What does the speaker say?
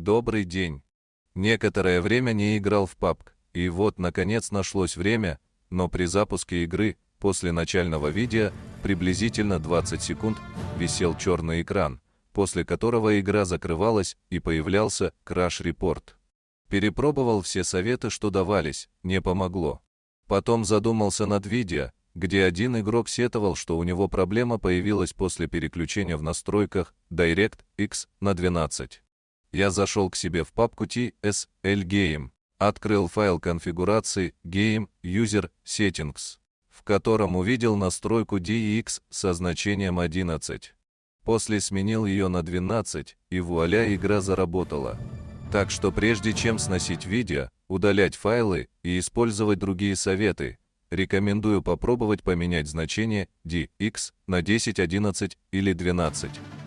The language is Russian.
«Добрый день». Некоторое время не играл в PUBG, и вот, наконец, нашлось время, но при запуске игры, после начального видео, приблизительно 20 секунд, висел черный экран, после которого игра закрывалась и появлялся краш-репорт. Перепробовал все советы, что давались, не помогло. Потом задумался над видео, где один игрок сетовал, что у него проблема появилась после переключения в настройках DirectX на 12. Я зашел к себе в папку TSL Game, открыл файл конфигурации Game User Settings, в котором увидел настройку DX со значением 11. После сменил ее на 12, и вуаля игра заработала. Так что прежде чем сносить видео, удалять файлы и использовать другие советы, рекомендую попробовать поменять значение DX на 10, 11 или 12.